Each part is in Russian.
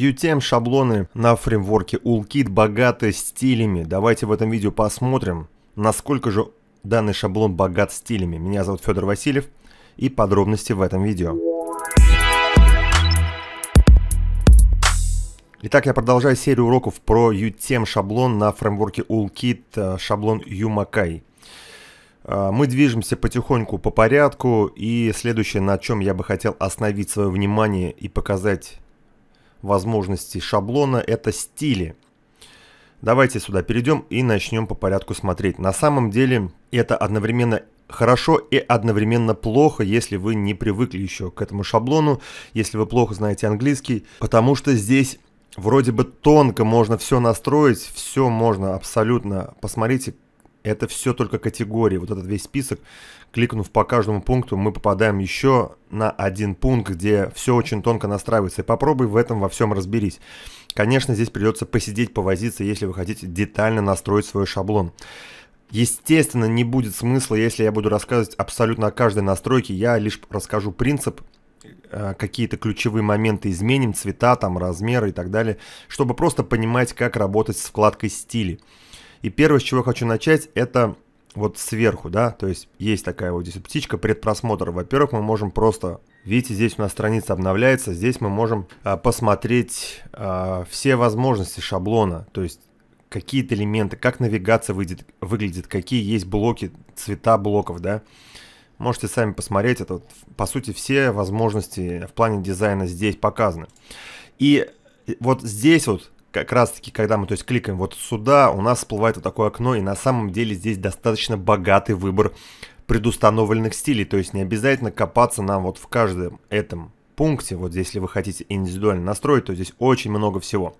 UTM шаблоны на фреймворке Ulkit богаты стилями. Давайте в этом видео посмотрим, насколько же данный шаблон богат стилями. Меня зовут Федор Васильев и подробности в этом видео. Итак, я продолжаю серию уроков про UTM шаблон на фреймворке Ulkit, э, шаблон юмакай. Э, мы движемся потихоньку по порядку, и следующее, на чем я бы хотел остановить свое внимание и показать возможностей шаблона – это стили. Давайте сюда перейдем и начнем по порядку смотреть. На самом деле это одновременно хорошо и одновременно плохо, если вы не привыкли еще к этому шаблону, если вы плохо знаете английский, потому что здесь вроде бы тонко можно все настроить, все можно абсолютно. Посмотрите, это все только категории, вот этот весь список. Кликнув по каждому пункту, мы попадаем еще на один пункт, где все очень тонко настраивается. И попробуй в этом во всем разберись. Конечно, здесь придется посидеть, повозиться, если вы хотите детально настроить свой шаблон. Естественно, не будет смысла, если я буду рассказывать абсолютно о каждой настройке. Я лишь расскажу принцип, э, какие-то ключевые моменты изменим, цвета, там, размеры и так далее, чтобы просто понимать, как работать с вкладкой стиле. И первое, с чего я хочу начать, это вот сверху, да, то есть есть такая вот здесь птичка предпросмотр. Во-первых, мы можем просто, видите, здесь у нас страница обновляется, здесь мы можем а, посмотреть а, все возможности шаблона, то есть какие-то элементы, как навигация выйдет, выглядит, какие есть блоки, цвета блоков, да. Можете сами посмотреть, это вот, по сути все возможности в плане дизайна здесь показаны. И вот здесь вот как раз таки, когда мы то есть, кликаем вот сюда, у нас всплывает вот такое окно, и на самом деле здесь достаточно богатый выбор предустановленных стилей, то есть не обязательно копаться нам вот в каждом этом пункте, вот здесь, если вы хотите индивидуально настроить, то здесь очень много всего.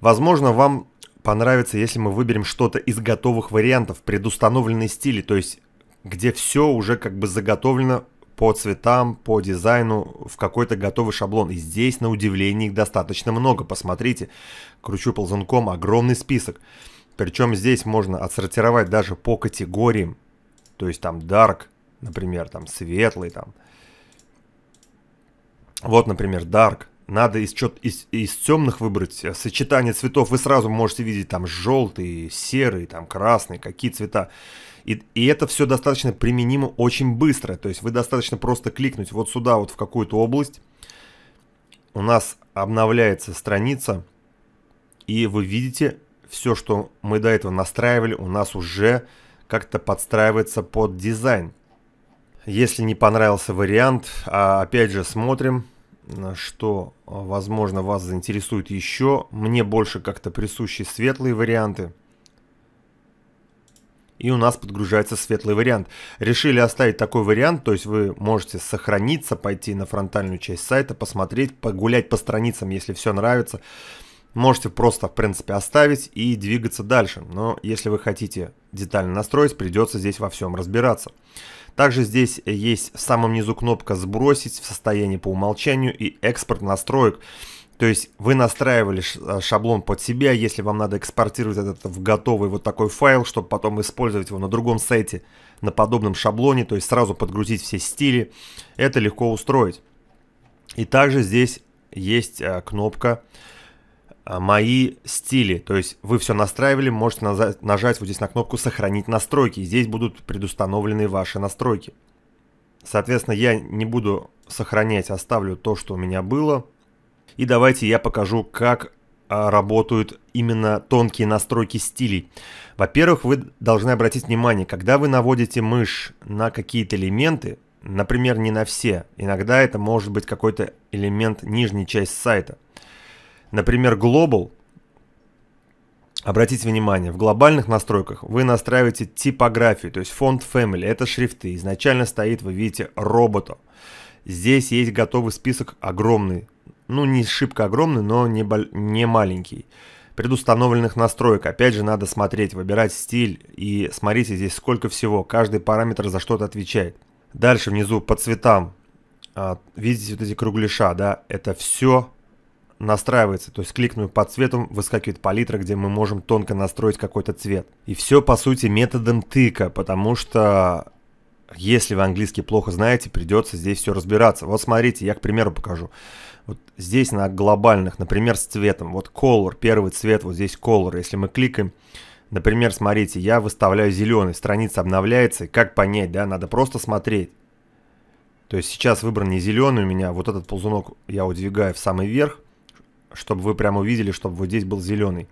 Возможно, вам понравится, если мы выберем что-то из готовых вариантов, предустановленные стили, то есть где все уже как бы заготовлено по цветам, по дизайну в какой-то готовый шаблон. И здесь, на удивление, их достаточно много. Посмотрите, кручу ползунком огромный список. Причем здесь можно отсортировать даже по категориям. То есть там dark, например, там светлый, там. Вот, например, dark. Надо из, чё, из, из темных выбрать э, сочетание цветов. Вы сразу можете видеть там желтый, серый, там красный, какие цвета. И, и это все достаточно применимо очень быстро. То есть вы достаточно просто кликнуть вот сюда, вот в какую-то область. У нас обновляется страница. И вы видите, все, что мы до этого настраивали, у нас уже как-то подстраивается под дизайн. Если не понравился вариант, а, опять же смотрим, Э, что, э, возможно, вас заинтересует еще. Мне больше как-то присущи светлые варианты. И у нас подгружается светлый вариант. Решили оставить такой вариант, то есть вы можете сохраниться, пойти на фронтальную часть сайта, посмотреть, погулять по страницам, если все нравится можете просто, в принципе, оставить и двигаться дальше. Но если вы хотите детально настроить, придется здесь во всем разбираться. Также здесь есть в самом низу кнопка «Сбросить» в состоянии по умолчанию и «Экспорт настроек». То есть вы настраивали э, шаблон под себя, если вам надо экспортировать этот в готовый вот такой файл, чтобы потом использовать его на другом сайте на подобном шаблоне, то есть сразу подгрузить все стили, это легко устроить. И также здесь есть э, кнопка а, мои стили. То есть вы все настраивали, можете нажать вот здесь на кнопку «Сохранить настройки». Здесь будут предустановлены ваши настройки. Соответственно, я не буду сохранять, оставлю то, что у меня было. И давайте я покажу, как а, работают именно тонкие настройки стилей. Во-первых, вы должны обратить внимание, когда вы наводите мышь на какие-то элементы, например, не на все, иногда это может быть какой-то элемент нижней части сайта – Например, Global. Обратите внимание, в глобальных настройках вы настраиваете типографию, то есть фонд Family, это шрифты. Изначально стоит, вы видите, роботом. Здесь есть готовый список огромный, ну не шибко огромный, но не, не маленький предустановленных настроек. Опять же, надо смотреть, выбирать стиль и смотрите здесь сколько всего. Каждый параметр за что-то отвечает. Дальше внизу по цветам. А, видите вот эти кругляша, да? Это все настраивается, то есть кликнув по цветом, выскакивает палитра, где мы можем тонко настроить какой-то цвет. И все, по сути, методом тыка, потому что если вы английский плохо знаете, придется здесь все разбираться. Вот смотрите, я, к примеру, покажу. Вот здесь на глобальных, например, с цветом. Вот color, первый цвет, вот здесь color. Если мы кликаем, например, смотрите, я выставляю зеленый, страница обновляется. как понять, да, надо просто смотреть. То есть сейчас выбран не зеленый у меня, вот этот ползунок я удвигаю в самый верх чтобы вы прямо увидели, чтобы вот здесь был зеленый.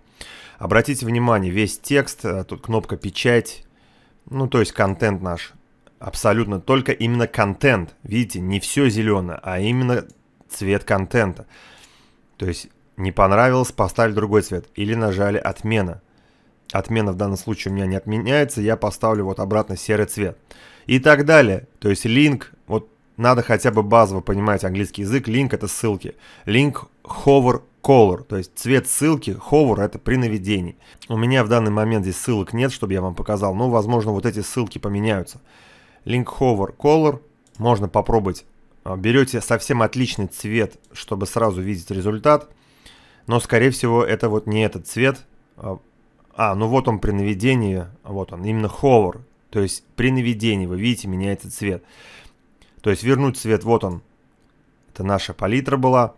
Обратите внимание, весь текст, э, тут кнопка «Печать», ну, то есть контент наш, абсолютно только именно контент. Видите, не все зеленое, а именно цвет контента. То есть не понравилось, поставили другой цвет. Или нажали «Отмена». Отмена в данном случае у меня не отменяется, я поставлю вот обратно серый цвет. И так далее. То есть линк, вот надо хотя бы базово понимать английский язык. Линк это ссылки. Линк hover color, то есть цвет ссылки, hover это при наведении. У меня в данный момент здесь ссылок нет, чтобы я вам показал, но возможно вот эти ссылки поменяются. Link hover color, можно попробовать. А, берете совсем отличный цвет, чтобы сразу видеть результат, но скорее всего это вот не этот цвет. А, а, ну вот он при наведении, вот он, именно hover, то есть при наведении, вы видите, меняется цвет. То есть вернуть цвет, вот он, это наша палитра была.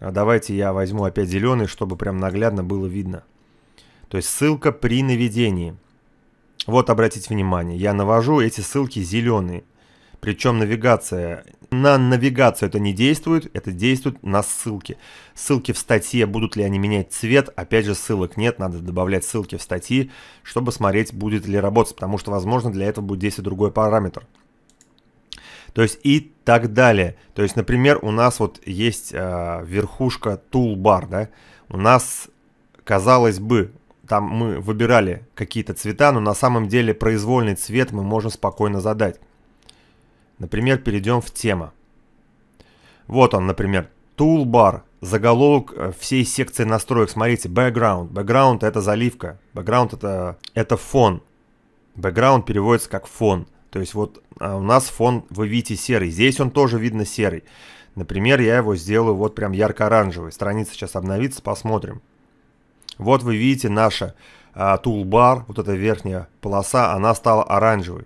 А давайте я возьму опять зеленый, чтобы прям наглядно было видно. То есть ссылка при наведении. Вот обратите внимание, я навожу эти ссылки зеленые. Причем навигация, на навигацию это не действует, это действует на ссылки. Ссылки в статье, будут ли они менять цвет, опять же ссылок нет, надо добавлять ссылки в статьи, чтобы смотреть, будет ли работать, потому что, возможно, для этого будет действовать другой параметр то есть и так далее. То есть, например, у нас вот есть э, верхушка Toolbar, да, у нас, казалось бы, там мы выбирали какие-то цвета, но на самом деле произвольный цвет мы можем спокойно задать. Например, перейдем в тема. Вот он, например, Toolbar, заголовок э, всей секции настроек. Смотрите, background. Background это заливка. Background это, это фон. Background переводится как фон. То есть вот а у нас фон, вы видите, серый. Здесь он тоже видно серый. Например, я его сделаю вот прям ярко-оранжевый. Страница сейчас обновится, посмотрим. Вот вы видите наша тулбар, вот эта верхняя полоса, она стала оранжевой.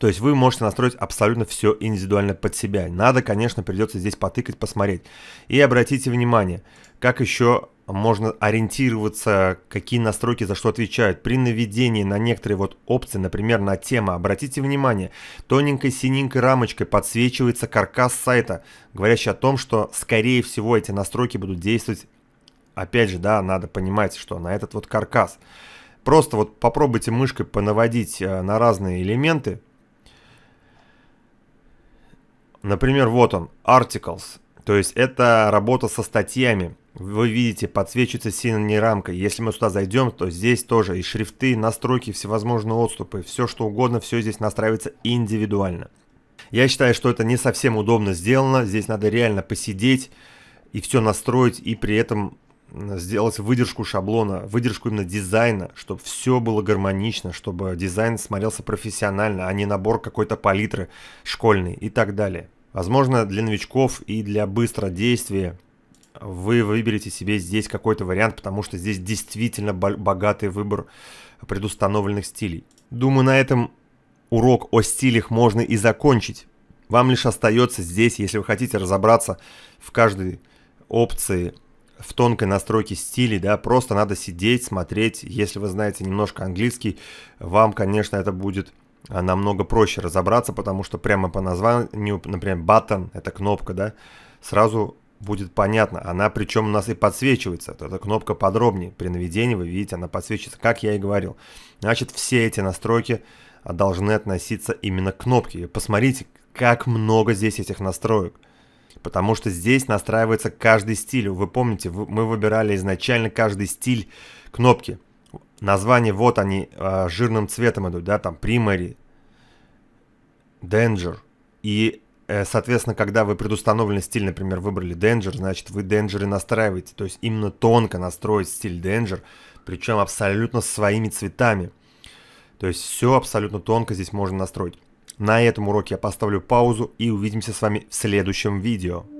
То есть вы можете настроить абсолютно все индивидуально под себя. Надо, конечно, придется здесь потыкать, посмотреть. И обратите внимание, как еще можно ориентироваться, какие настройки за что отвечают. При наведении на некоторые вот опции, например, на тема, обратите внимание, тоненькой синенькой рамочкой подсвечивается каркас сайта, говорящий о том, что, скорее всего, эти настройки будут действовать. Опять же, да, надо понимать, что на этот вот каркас. Просто вот попробуйте мышкой понаводить э, на разные элементы. Например, вот он, Articles. То есть это работа со статьями. Вы видите, подсвечивается синей рамка. Если мы сюда зайдем, то здесь тоже и шрифты, и настройки, всевозможные отступы, все что угодно, все здесь настраивается индивидуально. Я считаю, что это не совсем удобно сделано. Здесь надо реально посидеть и все настроить, и при этом сделать выдержку шаблона, выдержку именно дизайна, чтобы все было гармонично, чтобы дизайн смотрелся профессионально, а не набор какой-то палитры школьный и так далее. Возможно, для новичков и для быстродействия вы выберете себе здесь какой-то вариант, потому что здесь действительно богатый выбор предустановленных стилей. Думаю, на этом урок о стилях можно и закончить. Вам лишь остается здесь, если вы хотите разобраться в каждой опции, в тонкой настройке стилей, да, просто надо сидеть, смотреть. Если вы знаете немножко английский, вам, конечно, это будет а намного проще разобраться, потому что прямо по названию, например, button, это кнопка, да, сразу будет понятно. Она причем у нас и подсвечивается. Вот эта кнопка подробнее. При наведении вы видите, она подсвечивается, как я и говорил. Значит, все эти настройки а, должны относиться именно к кнопке. И посмотрите, как много здесь этих настроек. Потому что здесь настраивается каждый стиль. Вы помните, мы выбирали изначально каждый стиль кнопки названия, вот они а, жирным цветом идут, да, там Primary, Danger. И, э, соответственно, когда вы предустановленный стиль, например, выбрали Danger, значит, вы Danger и настраиваете. То есть именно тонко настроить стиль Danger, причем абсолютно своими цветами. То есть все абсолютно тонко здесь можно настроить. На этом уроке я поставлю паузу и увидимся с вами в следующем видео.